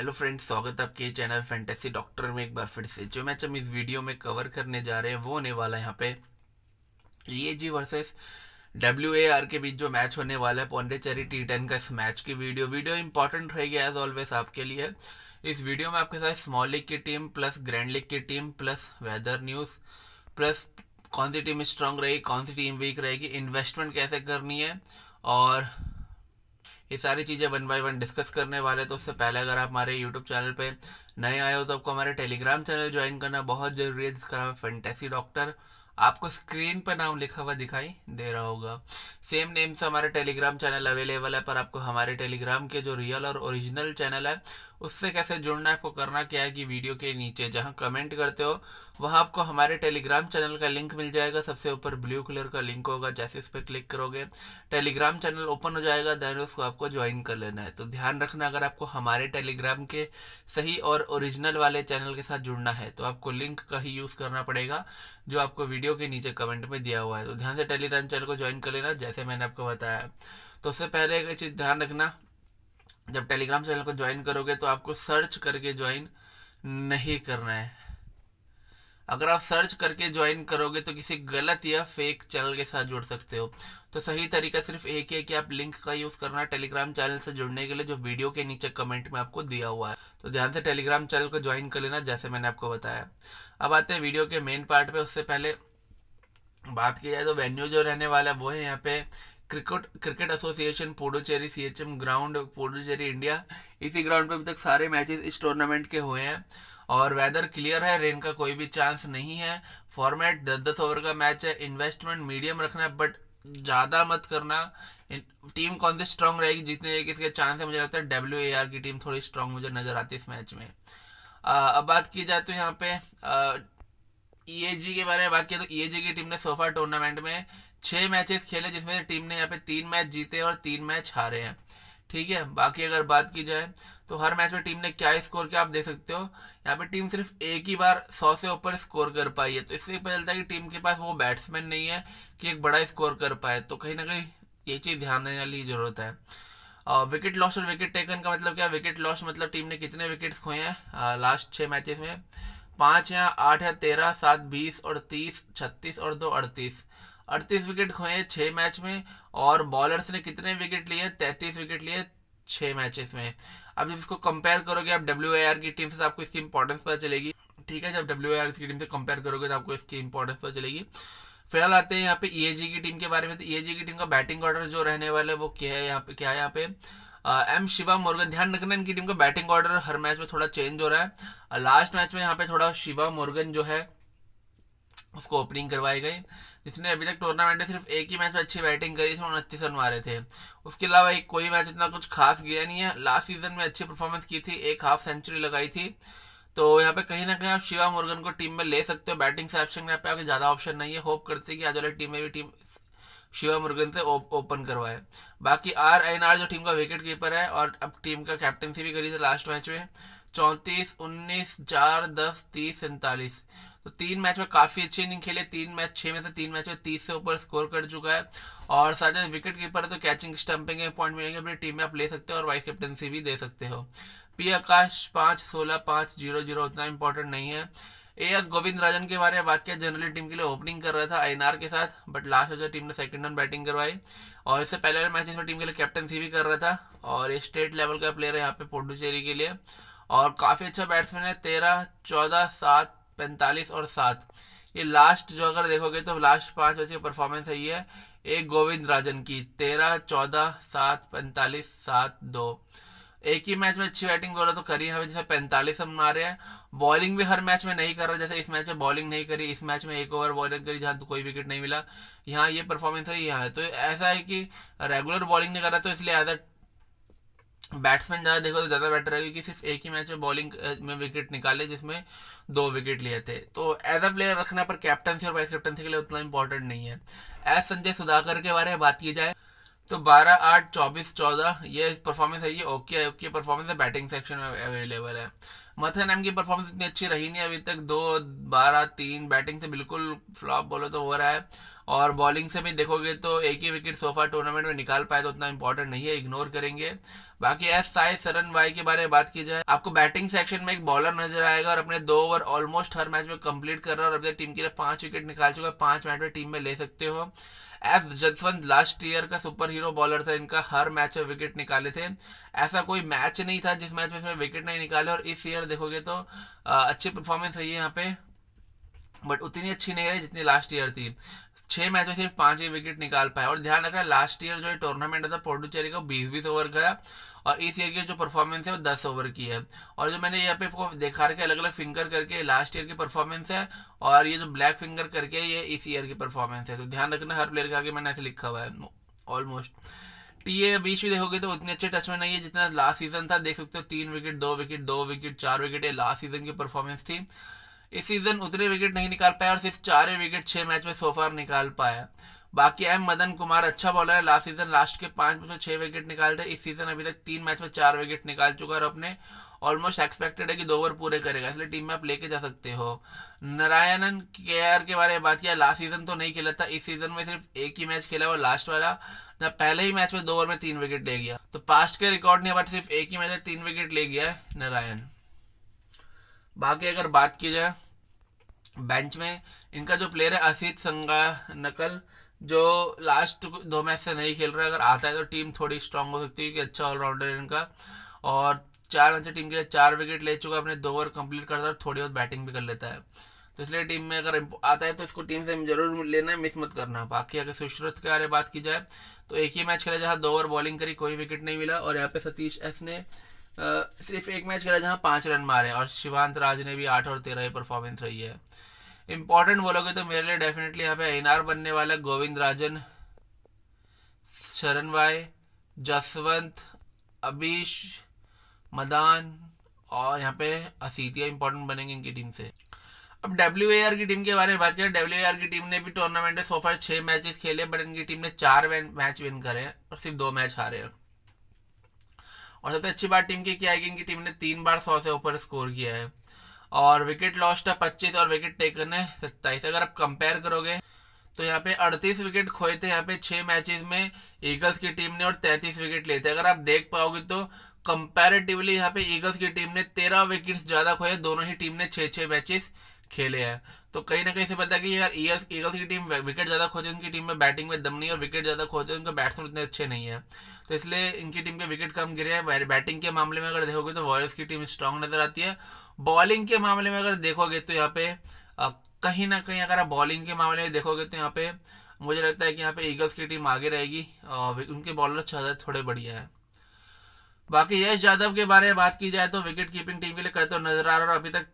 hello friends स्वागत है आपके चैनल फैंटेसी डॉक्टर में एक बार फिर से जो मैच हम इस वीडियो में कवर करने जा रहे हैं वो होने वाला है यहाँ पे ये G versus W A R के बीच जो मैच होने वाला है पौडेचेरी टी टेन का इस मैच की वीडियो वीडियो इंपॉर्टेंट रहेगी एज ऑलवेज आपके लिए इस वीडियो में आपके साथ स्मॉल लीग की टीम प्लस ग्रैंड लीग की team plus weather news plus कौन सी टीम स्ट्रांग रहेगी कौन सी टीम वीक रहेगी इन्वेस्टमेंट कैसे करनी है और ये सारी चीज़ें वन बाय वन डिस्कस करने वाले तो उससे पहले अगर आप हमारे यूट्यूब चैनल पे नए आए हो तो आपको हमारे टेलीग्राम चैनल ज्वाइन करना बहुत ज़रूरी है जिसका नाम फेंटेसी डॉक्टर आपको स्क्रीन पर नाम लिखा हुआ दिखाई दे रहा होगा सेम नेम से हमारे टेलीग्राम चैनल अवेलेबल है पर आपको हमारे टेलीग्राम के जो रियल और ओरिजिनल चैनल है उससे कैसे जुड़ना है आपको करना क्या है कि वीडियो के नीचे जहाँ कमेंट करते हो वहाँ आपको हमारे टेलीग्राम चैनल का लिंक मिल जाएगा सबसे ऊपर ब्लू कलर का लिंक होगा जैसे उस पर क्लिक करोगे टेलीग्राम चैनल ओपन हो जाएगा देन उसको आपको ज्वाइन कर लेना है तो ध्यान रखना अगर आपको हमारे टेलीग्राम के सही और ओरिजिनल वाले चैनल के साथ जुड़ना है तो आपको लिंक का ही यूज़ करना पड़ेगा जो आपको वीडियो के नीचे कमेंट में दिया हुआ है तो ध्यान से टेलीग्राम चैनल को ज्वाइन कर लेना जैसे मैंने आपको बताया तो उससे पहले एक चीज़ ध्यान रखना जब टेलीग्राम चैनल को ज्वाइन करोगे तो आपको सर्च करके ज्वाइन नहीं करना है अगर आप सर्च करके ज्वाइन करोगे तो किसी गलत या फेक चैनल के साथ जुड़ सकते हो तो सही तरीका सिर्फ एक ही है कि आप लिंक का यूज़ करना टेलीग्राम चैनल से जुड़ने के लिए जो वीडियो के नीचे कमेंट में आपको दिया हुआ है तो ध्यान से टेलीग्राम चैनल को ज्वाइन कर लेना जैसे मैंने आपको बताया अब आते हैं वीडियो के मेन पार्ट पे उससे पहले बात की जाए तो वेन्यू जो रहने वाला है वो है यहाँ पे cricket cricket association Puducherry C H M ground Puducherry India इसी ग्राउंड पे अभी तक सारे मैचेस इस टूर्नामेंट के हुए हैं और वेदर क्लियर है रेन का कोई भी चांस नहीं है फॉर्मेट दस दस ओवर का मैच है इन्वेस्टमेंट मीडियम रखना है बट ज़्यादा मत करना टीम कौन सी स्ट्रांग रहेगी जितने एक इसके चांस है मुझे लगता है डब्ल्यू की टीम थोड़ी स्ट्रांग मुझे नज़र आती है इस मैच में आ, अब बात की जाए तो यहाँ पे ई e के बारे में बात किया तो ई e की टीम ने सोफा टूर्नामेंट में छह मैचेस खेले जिसमें से टीम ने यहाँ पे तीन मैच जीते और तीन मैच हारे हैं ठीक है बाकी अगर बात की जाए तो हर मैच में टीम ने क्या स्कोर किया आप देख सकते हो यहाँ पे टीम सिर्फ एक ही बार सौ से ऊपर स्कोर कर पाई है तो इससे पता चलता है कि टीम के पास वो बैट्समैन नहीं है कि एक बड़ा स्कोर कर पाए तो कहीं ना कहीं ये चीज़ ध्यान देने वाली जरूरत है विकेट लॉस और विकेट टेकन का मतलब क्या विकेट लॉस मतलब टीम ने कितने विकेट खोए हैं लास्ट छह मैचेस में पांच या आठ या तेरह सात बीस और तीस छत्तीस और दो अड़तीस अड़तीस विकेट खोए छः मैच में और बॉलर्स ने कितने विकेट लिए तैंतीस विकेट लिए छः मैचेस में अब जब इसको कंपेयर करोगे आप डब्ल्यू की टीम से तो आपको इसकी इंपॉर्टेंस पता चलेगी ठीक है जब डब्ल्यू की टीम से कंपेयर करोगे तो आपको इसकी इंपॉर्टेंस पता चलेगी फिलहाल आते हैं यहाँ पे ई e की टीम के बारे में तो ई e की टीम का बैटिंग ऑर्डर जो रहने वाला है वो क्या है यहाँ पे क्या है यहाँ पे एम शिवा मोर्गन ध्यान रखना इनकी टीम का बैटिंग ऑर्डर हर मैच में थोड़ा चेंज हो रहा है लास्ट मैच में यहाँ पे थोड़ा शिवा मोर्गन जो है उसको ओपनिंग करवाई गई जिसने अभी तक टूर्नामेंट में सिर्फ एक ही मैच में अच्छी बैटिंग करी थी उनतीस रन मारे थे उसके अलावा एक कोई मैच इतना कुछ खास गया नहीं है लास्ट सीजन में अच्छी परफॉर्मेंस की थी एक हाफ सेंचुरी लगाई थी तो यहाँ पे कहीं ना कहीं आप शिवा मुर्गन को टीम में ले सकते हो बैटिंग से ऑप्शन यहाँ पे आपके ज़्यादा ऑप्शन नहीं है होप करते कि आज वाली टीम में भी टीम शिवा मुर्गन से ओपन करवाए बाकी आर एन आर जो टीम का विकेट कीपर है और अब टीम का कैप्टनसी भी करी थी लास्ट मैच में चौंतीस उन्नीस चार दस तीस सैंतालीस तो तीन मैच में काफ़ी अच्छी इनिंग खेले तीन मैच छह में से तीन मैच में तीस से ऊपर स्कोर कर चुका है और साथ ही विकेट कीपर है तो कैचिंग स्टंपिंग पॉइंट मिलेंगे अपनी टीम में आप ले सकते हो और वाइस कैप्टनसी भी दे सकते हो पी आकाश पांच सोलह पांच जीरो जीरो उतना इंपॉर्टेंट नहीं है ए एस गोविंद राजन के बारे में बात किया जनरली टीम के लिए ओपनिंग कर रहा था आई के साथ बट लास्ट ओवर टीम ने सेकंड रन बैटिंग करवाई और इससे पहले मैच इसमें टीम के लिए कैप्टनसी भी कर रहा था और ये स्टेट लेवल का प्लेयर है यहाँ पे पोडुचेरी के लिए और काफ़ी अच्छा बैट्समैन है तेरह चौदह सात पैंतालीस और सात ये लास्ट जो अगर देखोगे तो लास्ट पांच बच्चे परफॉर्मेंस है ये एक गोविंद राजन की तेरह चौदह सात पैंतालीस सात दो एक ही मैच में अच्छी बैटिंग बोला तो करी हमें जैसे पैंतालीस हम मारे हैं बॉलिंग भी हर मैच में नहीं कर रहा जैसे इस मैच में बॉलिंग नहीं करी इस मैच में एक ओवर बॉलिंग करी जहां तो कोई विकेट नहीं मिला यहाँ ये परफॉर्मेंस है यहाँ है तो ऐसा है कि रेगुलर बॉलिंग नहीं कर रहा तो इसलिए एज अ बैट्समैन ज़्यादा देखो तो ज़्यादा बेटर है क्योंकि सिर्फ एक ही मैच में बॉलिंग में विकेट निकाले जिसमें दो विकेट लिए थे तो एज अ प्लेयर रखना पर कैप्टनसी और वाइस कैप्टनसी के लिए उतना इंपॉर्टेंट नहीं है एज संजय सुधाकर के बारे में बात की जाए तो 12 आठ चौबीस चौदह ये परफॉर्मेंस है ये ओके है ओके परफॉर्मेंस है बैटिंग सेक्शन में अवेलेबल है मथन एम की परफॉर्मेंस इतनी अच्छी रही नहीं अभी तक दो बारह तीन बैटिंग से बिल्कुल फ्लॉप बोलो तो हो रहा है और बॉलिंग से भी देखोगे तो एक ही विकेट सोफा टूर्नामेंट में निकाल पाए तो उतना इंपॉर्टेंट नहीं है इग्नोर करेंगे बाकी एस साई सरन भाई के बारे में बात की जाए आपको बैटिंग सेक्शन में एक बॉलर नजर आएगा और अपने दो ओवर ऑलमोस्ट हर मैच में कंप्लीट कर रहा है और अपने टीम के लिए पांच विकेट निकाल चुका है पांच मैच में टीम में ले सकते हो एस जसवंत लास्ट ईयर का सुपर हीरो बॉलर था इनका हर मैच में विकेट निकाले थे ऐसा कोई मैच नहीं था जिस मैच में इसने विकेट नहीं निकाले और इस ईयर देखोगे तो अच्छी परफॉर्मेंस रही है यहाँ पे बट उतनी अच्छी नहीं रही जितनी लास्ट ईयर थी छह मैच में सिर्फ पांच ही विकेट निकाल पाए और ध्यान रखना लास्ट ईयर जो है टूर्नामेंट था पोडुचेरी का बीस बीस ओवर का और इस ईयर की जो परफॉर्मेंस है वो दस ओवर की है और जो मैंने यहाँ पे आपको देखा रखे अलग अलग फिंगर करके लास्ट ईयर की परफॉर्मेंस है और ये जो ब्लैक फिंगर करके ये इस ईयर की परफॉर्मेंस है तो ध्यान रखना हर प्लेयर का आगे मैंने ऐसे लिखा हुआ है ऑलमोस्ट टीए बीच भी देखोगे तो उतने अच्छे टच में नहीं है जितना लास्ट सीजन था देख सकते हो तीन विकेट दो विकेट दो विकेट चार विकेट ये लास्ट सीजन की परफॉर्मेंस थी इस सीज़न उतने विकेट नहीं निकाल पाया और सिर्फ चार विकेट छह मैच में सोफार निकाल पाया बाकी एम मदन कुमार अच्छा बॉलर है लास्ट सीज़न लास्ट के पांच मैच में छह विकेट निकालते इस सीज़न अभी तक तीन मैच में चार विकेट निकाल चुका है और अपने ऑलमोस्ट एक्सपेक्टेड है कि दो ओवर पूरे करेगा इसलिए टीम में आप लेके जा सकते हो नारायणन के आर के बारे में बात किया लास्ट सीजन तो नहीं खेला था इस सीजन में सिर्फ एक ही मैच खेला और लास्ट वाला जब पहले ही मैच में दो ओवर में तीन विकेट ले गया तो पास्ट के रिकॉर्ड ने बट सिर्फ एक ही मैच में तीन विकेट ले गया है नारायण बाकी अगर बात की जाए बेंच में इनका जो प्लेयर है असित संगा नकल जो लास्ट दो मैच से नहीं खेल रहा है अगर आता है तो टीम थोड़ी स्ट्रांग हो सकती है क्योंकि अच्छा ऑलराउंडर है इनका और चार मैच टीम के लिए चार विकेट ले चुका अपने दो ओवर कंप्लीट करता है और थोड़ी बहुत बैटिंग भी कर लेता है तो इसलिए टीम में अगर आता है तो इसको टीम से जरूर लेना है मिस मत करना बाकी अगर सुश्रुत के बारे में बात की जाए तो एक ही मैच खेला जहाँ दो ओवर बॉलिंग करी कोई विकेट नहीं मिला और यहाँ पे सतीश एस ने सिर्फ एक मैच खेला जहां पांच रन मारे और शिवांत राज ने भी आठ और तेरह परफॉर्मेंस रही है इंपॉर्टेंट बोलोगे तो मेरे लिए डेफिनेटली यहाँ पे एन बनने वाला गोविंद राजन शरण भाई जसवंत अबीश मदान और यहाँ पे असीतिया इंपॉर्टेंट बनेंगे इनकी टीम से अब डब्ल्यू की टीम के बारे में बात करें डब्ल्यू की टीम ने भी टूर्नामेंट में सोफार छह मैचेस खेले बट इनकी टीम ने चार मैच विन करे और सिर्फ दो मैच हारे हैं और सबसे अच्छी बात टीम की क्या है कि इनकी टीम ने तीन बार सौ से ऊपर स्कोर किया है और विकेट लॉस्ट है पच्चीस और विकेट टेकन है सत्ताईस अगर आप कंपेयर करोगे तो यहाँ पे अड़तीस विकेट खोए थे यहाँ पे छह मैचेस में ईगल्स की टीम ने और तैंतीस विकेट लिए थे अगर आप देख पाओगे तो कंपैरेटिवली यहाँ पे ईगल्स की टीम ने तेरह विकेट्स ज़्यादा खोए दोनों ही टीम ने छह छह मैचेस खेले हैं तो कहीं ना कहीं से पता है कि यार ईगल्स ईगल्स की टीम विकेट ज़्यादा खोजे उनकी टीम में बैटिंग में दम नहीं और विकेट ज़्यादा खोजे उनके बैट्समैन उतने अच्छे नहीं है तो इसलिए इनकी टीम के विकेट कम गिरे हैं बैटिंग के मामले में अगर देखोगे तो वॉरियर्स की टीम स्ट्रांग नजर आती है बॉलिंग के मामले में अगर देखोगे तो यहाँ पे कहीं ना कहीं अगर आप बॉलिंग के मामले में देखोगे तो यहाँ पे मुझे लगता है कि यहाँ पे ईगल्स की टीम आगे रहेगी और उनके बॉलर ज़्यादा थोड़े बढ़िया है बाकी यश यादव के बारे में बात की जाए तो विकेट कीपिंग टीम के लिए करते हुए नजर आ रहा है और अभी तक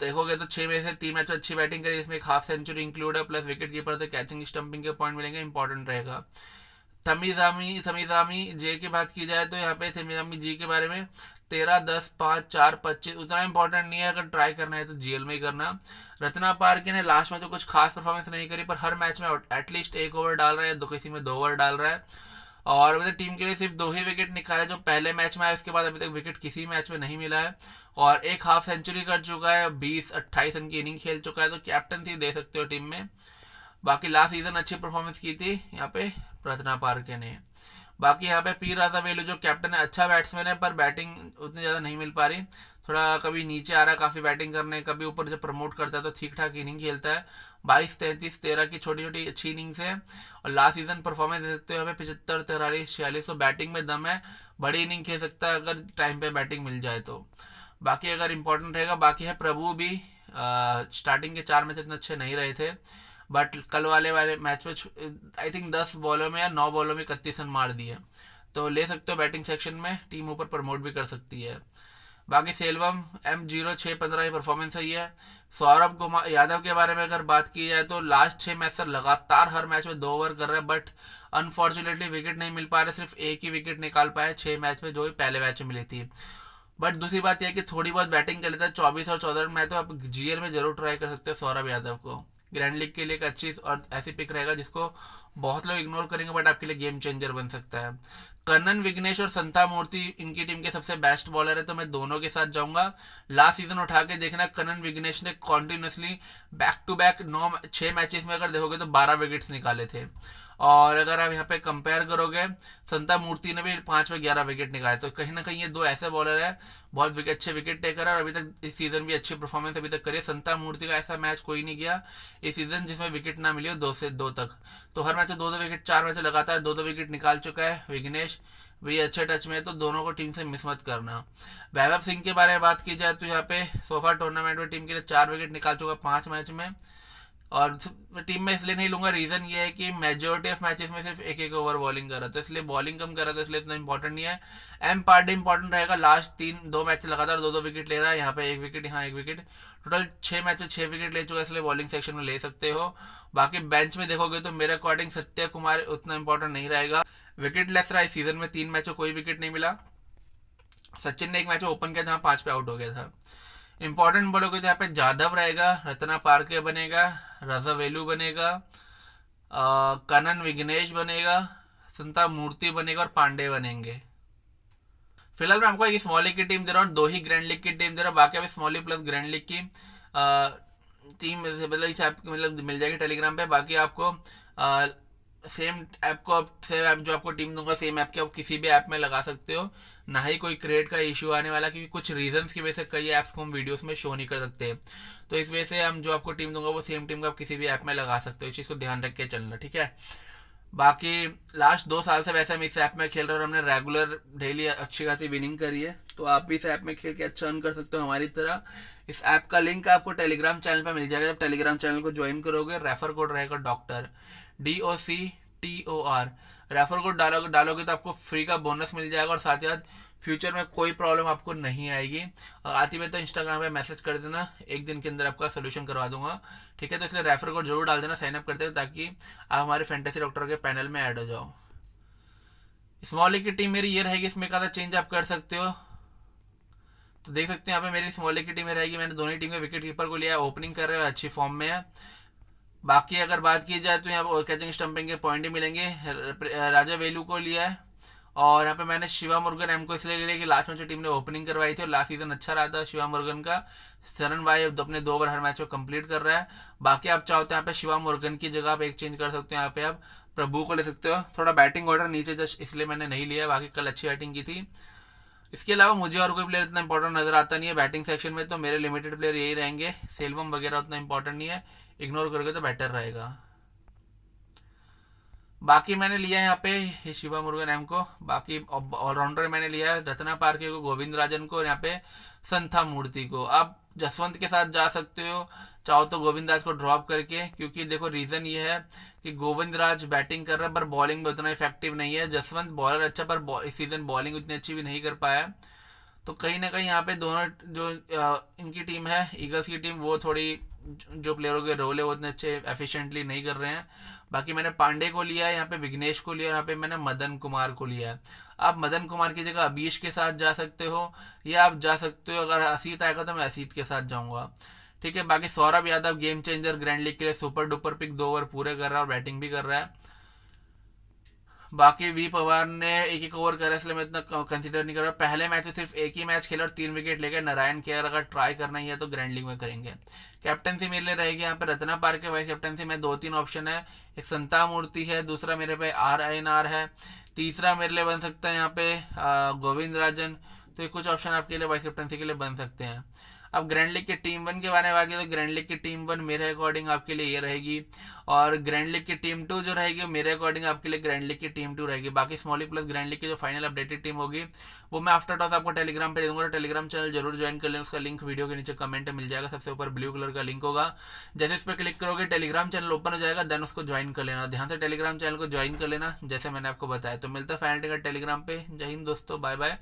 देखोगे तो छह में से तीन मैच में अच्छी बैटिंग करी जिसमें एक हाफ सेंचुरी इंक्लूड है प्लस विकेट कीपर से कैचिंग स्टंपिंग के पॉइंट मिलेंगे इंपॉर्टेंट रहेगा समीजामी समीजामी जे की बात की जाए तो यहाँ पे समीजामी जी के बारे में तेरह दस पाँच चार पच्चीस उतना इंपॉर्टेंट नहीं है अगर ट्राई करना है तो जीएल में ही करना रत्ना पार्किन ने लास्ट में तो कुछ खास परफॉर्मेंस नहीं करी पर हर मैच में एटलीस्ट एक ओवर डाल रहा है दो किसी में दो ओवर डाल रहा है और मतलब टीम के लिए सिर्फ दो ही विकेट निकाले जो पहले मैच में आए उसके बाद अभी तक विकेट किसी मैच में नहीं मिला है और एक हाफ सेंचुरी कर चुका है बीस अट्ठाईस रन की इनिंग खेल चुका है तो कैप्टन थी दे सकते हो टीम में बाकी लास्ट सीजन अच्छी परफॉर्मेंस की थी यहाँ पे रत्ना पार्के ने बाकी यहाँ पे पी राजा वेलू जो कैप्टन है अच्छा बैट्समैन है पर बैटिंग उतनी ज़्यादा नहीं मिल पा रही थोड़ा कभी नीचे आ रहा है काफ़ी बैटिंग करने कभी ऊपर जब प्रमोट करता है तो ठीक ठाक इनिंग खेलता है बाईस तैंतीस तेरह की छोटी छोटी अच्छी इनिंग्स है और लास्ट सीजन परफॉर्मेंस दे सकते हो हमें पिछहत्तर तिरालीस छियालीस तो बैटिंग में दम है बड़ी इनिंग खेल सकता है अगर टाइम पे बैटिंग मिल जाए तो बाकी अगर इंपॉर्टेंट रहेगा बाकी है प्रभु भी आ, स्टार्टिंग के चार मैच इतने अच्छे नहीं रहे थे बट कल वाले वाले मैच में आई थिंक दस बॉलों में या नौ बॉलों में इकतीस रन मार दिए तो ले सकते हो बैटिंग सेक्शन में टीम ऊपर प्रमोट भी कर सकती है बाकी सेलवम एम जीरो छः पंद्रह की परफॉर्मेंस सही है सौरभ कुमार यादव के बारे में अगर बात की जाए तो लास्ट छः मैच सर लगातार हर मैच में दो ओवर कर रहे हैं बट अनफॉर्चुनेटली विकेट नहीं मिल पा रहे सिर्फ एक ही विकेट निकाल पाए छः मैच में जो भी पहले मैच में मिली थी बट दूसरी बात यह कि थोड़ी बहुत बैटिंग कर लेता है चौबीस और चौदह में तो आप जीएल में जरूर ट्राई कर सकते हो सौरभ यादव को ग्रैंड लीग के लिए एक अच्छी और ऐसी पिक रहेगा जिसको बहुत लोग इग्नोर करेंगे बट आपके लिए गेम चेंजर बन सकता है कर्नन विघ्नेश और संता मूर्ति इनकी टीम के सबसे बेस्ट बॉलर है तो मैं दोनों के साथ जाऊंगा लास्ट सीजन उठा के देखना कर्नन विघ्नेश ने कॉन्टिन्यूसली बैक टू बैक नौ छह मैचेस में अगर देखोगे तो बारह विकेट्स निकाले थे और अगर आप यहाँ पे कंपेयर करोगे संता मूर्ति ने भी पांच में ग्यारह विकेट निकाले तो कहीं ना कहीं ये दो ऐसे बॉलर है बहुत विकेट अच्छे विकेट टेकर है और अभी तक इस सीजन भी अच्छी परफॉर्मेंस अभी तक करी संता मूर्ति का ऐसा मैच कोई नहीं गया इस सीजन जिसमें विकेट ना मिली हो दो से दो तक तो हर मैच दो दो विकेट चार मैच लगातार दो दो विकेट निकाल चुका है विघ्नेश भी अच्छे टच में है तो दोनों को टीम से मिस मत करना वैभव सिंह के बारे में बात की जाए तो यहाँ पे सोफा टूर्नामेंट में टीम के लिए चार विकेट निकाल चुका है पांच मैच में और टीम में इसलिए नहीं लूंगा रीजन ये है कि मेजोरिटी ऑफ मैचेस में सिर्फ एक एक ओवर बॉलिंग करा था तो इसलिए बॉलिंग कम करा था इसलिए इतना इंपॉर्टेंट नहीं है एम पार्टी इम्पोर्टेंट इंपॉर्टेंट रहेगा लास्ट तीन दो मैच लगातार दो दो विकेट ले रहा है यहाँ पे एक विकेट यहाँ एक विकेट टोटल छह मैच में छह विकेट ले चुका है इसलिए बॉलिंग सेक्शन में ले सकते हो बाकी बेंच में देखोगे तो मेरे अकॉर्डिंग सत्य कुमार उतना इंपॉर्टेंट नहीं रहेगा विकेट लेस रहा इस सीजन में तीन मैचों कोई विकेट नहीं मिला सचिन ने एक मैच ओपन किया जहाँ पांच पे आउट हो गया था इंपॉर्टेंट बोलोगे तो यहाँ पे जाधव रहेगा रत्ना पारके बनेगा राजा वेलू बनेगा कनन विघ्नेश बनेगा संता मूर्ति बनेगा और पांडे बनेंगे फिलहाल मैं आपको एक स्मॉल लीग की टीम दे रहा हूँ दो ही ग्रैंड लीग की टीम दे रहा हूँ बाकी अभी small league plus grand league की टीम मतलब इसे आपको मतलब मिल जाएगी टेलीग्राम पे बाकी आपको आ, सेम ऐप को आप सेम ऐप जो आपको टीम दूंगा सेम ऐप के आप किसी भी ऐप में लगा सकते हो ना ही कोई क्रिएट का इश्यू आने वाला क्योंकि कुछ रीजंस की वजह से कई ऐप्स को हम वीडियोस में शो नहीं कर सकते तो इस वजह से हम जो आपको टीम दूंगा वो सेम टीम का आप किसी भी ऐप में लगा सकते हो इस चीज़ को ध्यान रख के चलना ठीक है बाकी लास्ट दो साल से वैसे हम इस ऐप में खेल रहे और हमने रेगुलर डेली अच्छी खासी विनिंग करी है तो आप भी इस ऐप में खेल के अच्छा अर्न कर सकते हो हमारी तरह इस ऐप का लिंक आपको टेलीग्राम चैनल पर मिल जाएगा जब टेलीग्राम चैनल को ज्वाइन करोगे रेफर कोड रहेगा doctor D O C T O R refer code डालोगे डालोगे तो आपको फ्री का बोनस मिल जाएगा और साथ ही साथ फ्यूचर में कोई प्रॉब्लम आपको नहीं आएगी और आती में तो इंस्टाग्राम पे मैसेज कर देना एक दिन के अंदर आपका सोल्यूशन करवा दूंगा ठीक है तो इसलिए रेफर कोड जरूर डाल देना साइनअप करते हो ताकि आप हमारे फैंटेसी डॉक्टर के पैनल में ऐड हो जाओ स्मॉल की टीम मेरी ये रहेगी इसमें का चेंज आप कर सकते हो तो देख सकते हैं यहाँ पे मेरी स्मॉल की टीम में रहेगी मैंने दोनों टीम के विकेट कीपर को लिया है ओपनिंग कर रहे हैं अच्छी फॉर्म में है बाकी अगर बात की जाए तो यहाँ पर कैचिंग स्टम्पिंग के पॉइंट ही मिलेंगे राजा वेलू को लिया है और यहाँ पे मैंने शिवा मुर्गन एम को इसलिए ले लिया कि लास्ट मैच में टीम ने ओपनिंग करवाई थी और लास्ट सीजन अच्छा रहा था शिवा मुर्गन का सरन भाई अपने दो ओवर हर मैच को कंप्लीट कर रहा है बाकी आप चाहो तो यहाँ पे शिवा मुर्गन की जगह आप एक चेंज कर सकते हो यहाँ पे आप प्रभु को ले सकते हो थोड़ा बैटिंग ऑर्डर नीचे जस्ट इसलिए मैंने नहीं लिया बाकी कल अच्छी बैटिंग की थी इसके अलावा मुझे और कोई प्लेयर इतना इंपॉर्टेंट नजर आता नहीं है बैटिंग सेक्शन में तो मेरे लिमिटेड प्लेयर यही रहेंगे सेलवम वगैरह उतना इंपॉर्टेंट नहीं है इग्नोर करोगे तो बेटर रहेगा बाकी मैंने लिया यहाँ पे शिवा मुर्गन एम को बाकी ऑलराउंडर मैंने लिया है रत्ना पार्के को गोविंद राजन को और यहाँ पे संथा मूर्ति को आप जसवंत के साथ जा सकते हो चाहो तो गोविंद राज को ड्रॉप करके क्योंकि देखो रीज़न ये है कि गोविंद राज बैटिंग कर रहा है पर बॉलिंग में उतना इफेक्टिव नहीं है जसवंत बॉलर अच्छा पर इस सीजन बॉलिंग उतनी अच्छी भी नहीं कर पाया तो कहीं ना कहीं यहाँ पे दोनों जो इनकी टीम है ईगल्स की टीम वो थोड़ी जो प्लेयरों के रोल है वो उतने अच्छे एफिशिएंटली नहीं कर रहे हैं बाकी मैंने पांडे को लिया है यहाँ पे विघ्नेश को लिया यहाँ पे मैंने मदन कुमार को लिया है आप मदन कुमार की जगह अबीश के साथ जा सकते हो या आप जा सकते हो अगर असीत आएगा तो मैं असीत के साथ जाऊंगा ठीक है बाकी Saurabh Yadav game changer grand league के लिए सुपर डुपर पिक दो ओवर पूरे कर रहा है और बैटिंग भी कर रहा है बाकी वी पवार ने एक एक ओवर करा इसलिए मैं इतना कंसिडर नहीं कर रहा पहले मैच में तो सिर्फ एक ही मैच खेला और तीन विकेट लेकर नारायण केयर अगर ट्राई करना ही है तो ग्रैंड लीग में करेंगे कैप्टनसी मेरे लिए रहेगी यहाँ पे रत्ना पार्क के वाइस कैप्टनसी में दो तीन ऑप्शन है एक संता मूर्ति है दूसरा मेरे पे आर एन आर है तीसरा मेरे लिए बन सकता है यहाँ पे गोविंद राजन तो ये कुछ ऑप्शन आपके लिए वाइस कैप्टनसी के लिए बन सकते हैं अब ग्रैंड लीग की टीम वन के बारे में बात करें तो ग्रैंड लीग की टीम वन मेरे अकॉर्डिंग आपके लिए ये रहेगी और ग्रैंड लीग की टीम टू जो रहेगी मेरे अकॉर्डिंग आपके लिए ग्रैंड लीग की टीम टू रहेगी बाकी स्मॉली प्लस ग्रैंड लीग की जो फाइनल अपडेटेड टीम होगी वो मैं आफ्टर टॉस आपको टेलीग्राम पर दूंगा तो टेलीग्राम चैनल जरूर ज्वाइन कर लें उसका लिंक वीडियो के नीचे कमेंट मिल जाएगा सबसे ऊपर ब्लू कलर का लिंक होगा जैसे उस पर क्लिक करोगे टेलीग्राम चैनल ओपन हो जाएगा देन उसको ज्वाइन कर लेना ध्यान से टेलीग्राम चैनल को ज्वाइन कर लेना जैसे मैंने आपको बताया तो मिलता है फाइनल टेलीग्राम पे जय हिंद दोस्तों बाय बाय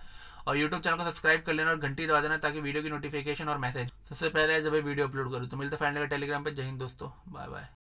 और यूट्यूब चैनल को सब्सक्राइब कर लेना और घंटी दबा देना ताकि वीडियो की नोटिफिकेशन और मैसेज सबसे पहले जब वीडियो अपलोड करूँ तो मिलते फाइनल टेलीग्राम पर जय हिंद दोस्तों बाय बाय